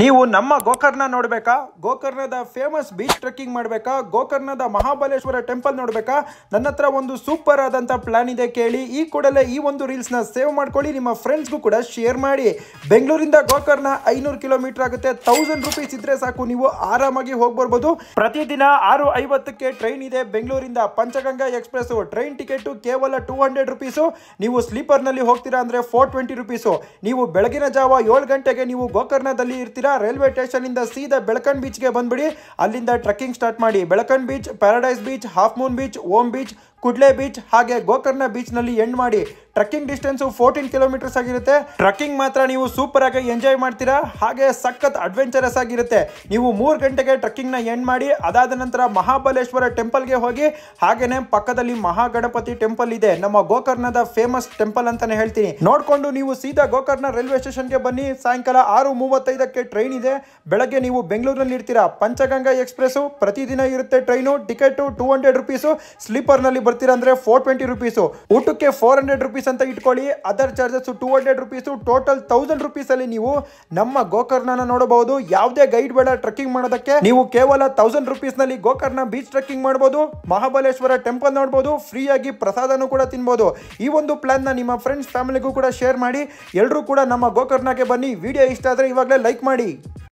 ನೀವು ನಮ್ಮ ಗೋಕರ್ಣ ನೋಡಬೇಕಾ ಗೋಕರ್ಣದ ಫೇಮಸ್ ಬೀಚ್ ಟ್ರೆಕ್ಕಿಂಗ್ ಮಾಡಬೇಕಾ ಗೋಕರ್ಣದ ಮಹಾಬಲೇಶ್ವರ ಟೆಂಪಲ್ ನೋಡಬೇಕಾ ನನ್ನ ಹತ್ರ ಒಂದು ಸೂಪರ್ ಆದಂಥ ಪ್ಲ್ಯಾನ್ ಇದೆ ಕೇಳಿ ಈ ಕೂಡಲೇ ಈ ಒಂದು ರೀಲ್ಸ್ನ ಸೇವ್ ಮಾಡ್ಕೊಳ್ಳಿ ನಿಮ್ಮ ಫ್ರೆಂಡ್ಸ್ಗೂ ಕೂಡ ಶೇರ್ ಮಾಡಿ ಬೆಂಗಳೂರಿಂದ ಗೋಕರ್ಣ ಐನೂರು ಕಿಲೋಮೀಟರ್ ಆಗುತ್ತೆ ತೌಸಂಡ್ ರುಪೀಸ್ ಇದ್ರೆ ಸಾಕು ನೀವು ಆರಾಮಾಗಿ ಹೋಗಿ ಬರ್ಬೋದು ಪ್ರತಿದಿನ ಆರು ಐವತ್ತಕ್ಕೆ ಟ್ರೈನ್ ಇದೆ ಬೆಂಗಳೂರಿಂದ ಪಂಚಗಂಗಾ ಎಕ್ಸ್ಪ್ರೆಸ್ಸು ಟ್ರೈನ್ ಟಿಕೆಟು ಕೇವಲ ಟೂ ಹಂಡ್ರೆಡ್ ರುಪೀಸು ನೀವು ಸ್ಲೀಪರ್ನಲ್ಲಿ ಹೋಗ್ತೀರಾ ಅಂದರೆ ಫೋರ್ ಟ್ವೆಂಟಿ ರುಪೀಸು ನೀವು ಬೆಳಗಿನ ಜಾವ ಏಳು ಗಂಟೆಗೆ ನೀವು ಗೋಕರ್ಣದಲ್ಲಿ ಇರ್ತೀರಿ ಇಲ್ಲ ರೈಲ್ವೆ ಸ್ಟೇಷನಿಂದ ಸೀದಾ ಬೆಳಕನ್ ಬೀಚ್ಗೆ ಬಂದ್ಬಿಡಿ ಅಲ್ಲಿಂದ ಟ್ರಕ್ಕಿಂಗ್ ಸ್ಟಾರ್ಟ್ ಮಾಡಿ Belekan beach paradise beach half moon beach Om beach Kudle beach ಹಾಗೆ ಗೋಕರ್ಣ ಬೀಚ್ನಲ್ಲಿ ಎಂಡ್ ಮಾಡಿ ಟ್ರಕ್ಕಿಂಗ್ ಡಿಸ್ಟೆನ್ಸು ಫೋರ್ಟೀನ್ ಕಿಲೋಮೀಟರ್ಸ್ ಆಗಿರುತ್ತೆ ಟ್ರಕ್ಕಿಂಗ್ ಮಾತ್ರ ನೀವು ಸೂಪರ್ ಆಗಿ ಎಂಜಾಯ್ ಮಾಡ್ತೀರಾ ಹಾಗೆ ಸಖತ್ ಅಡ್ವೆಂಚರಸ್ ಆಗಿರುತ್ತೆ ನೀವು ಮೂರು ಗಂಟೆಗೆ ನ ಎಂಡ್ ಮಾಡಿ ಅದಾದ ನಂತರ ಮಹಾಬಲೇಶ್ವರ ಟೆಂಪಲ್ಗೆ ಹೋಗಿ ಹಾಗೆಯೇ ಪಕ್ಕದಲ್ಲಿ ಮಹಾಗಣಪತಿ ಟೆಂಪಲ್ ಇದೆ ನಮ್ಮ ಗೋಕರ್ಣದ ಫೇಮಸ್ ಟೆಂಪಲ್ ಅಂತಾನೆ ಹೇಳ್ತೀನಿ ನೋಡಿಕೊಂಡು ನೀವು ಸೀದಾ ಗೋಕರ್ಣ ರೈಲ್ವೆ ಸ್ಟೇಷನ್ಗೆ ಬನ್ನಿ ಸಾಯಂಕಾಲ ಆರು ಮೂವತ್ತೈದಕ್ಕೆ ಟ್ರೈನ್ ಇದೆ ಬೆಳಗ್ಗೆ ನೀವು ಬೆಂಗಳೂರಿನಲ್ಲಿ ಇರ್ತೀರಾ ಪಂಚಗಂಗಾ ಎಕ್ಸ್ಪ್ರೆಸ್ಸು ಪ್ರತಿದಿನ ಇರುತ್ತೆ train ticket two hundred rupees ಸ್ಲೀಪರ್ನಲ್ಲಿ ಬರ್ತೀರಾ ಅಂದ್ರೆ ಫೋರ್ ಟ್ವೆಂಟಿ ರುಪೀಸ್ ಊಟಕ್ಕೆ ಫೋರ್ ಹಂಡ್ರೆಡ್ ರುಪೀಸ್ ಅಂತ ಇಟ್ಕೊಳ್ಳಿ other charges two hundred rupees total thousand ಅಲ್ಲಿ ನೀವು ನಮ್ಮ ಗೋಕರ್ಣನ ನೋಡಬಹುದು ಯಾವುದೇ ಗೈಡ್ ಬೇಡ ಟ್ರೆಕ್ಕಿಂಗ್ ಮಾಡೋದಕ್ಕೆ ನೀವು ಕೇವಲ ತೌಸಂಡ್ ನಲ್ಲಿ ಗೋಕರ್ಣ ಬೀಚ್ ಟ್ರೆಕ್ಕಿಂಗ್ ಮಾಡಬಹುದು ಮಹಾಬಲೇಶ್ವರ ಟೆಂಪಲ್ ನೋಡಬಹುದು ಫ್ರೀಯಾಗಿ ಪ್ರಸಾದನೂ ಕೂಡ ತಿನ್ಬಹುದು ಈ ಒಂದು ಪ್ಲಾನ್ ನ ನಿಮ್ಮ ಫ್ರೆಂಡ್ಸ್ ಫ್ಯಾಮಿಲಿಗೂ ಕೂಡ ಶೇರ್ ಮಾಡಿ ಎಲ್ಲರೂ ಕೂಡ ನಮ್ಮ ಗೋಕರ್ಣಕ್ಕೆ ಬನ್ನಿ ವಿಡಿಯೋ ಇಷ್ಟ ಆದರೆ ಇವಾಗಲೇ ಲೈಕ್ ಮಾಡಿ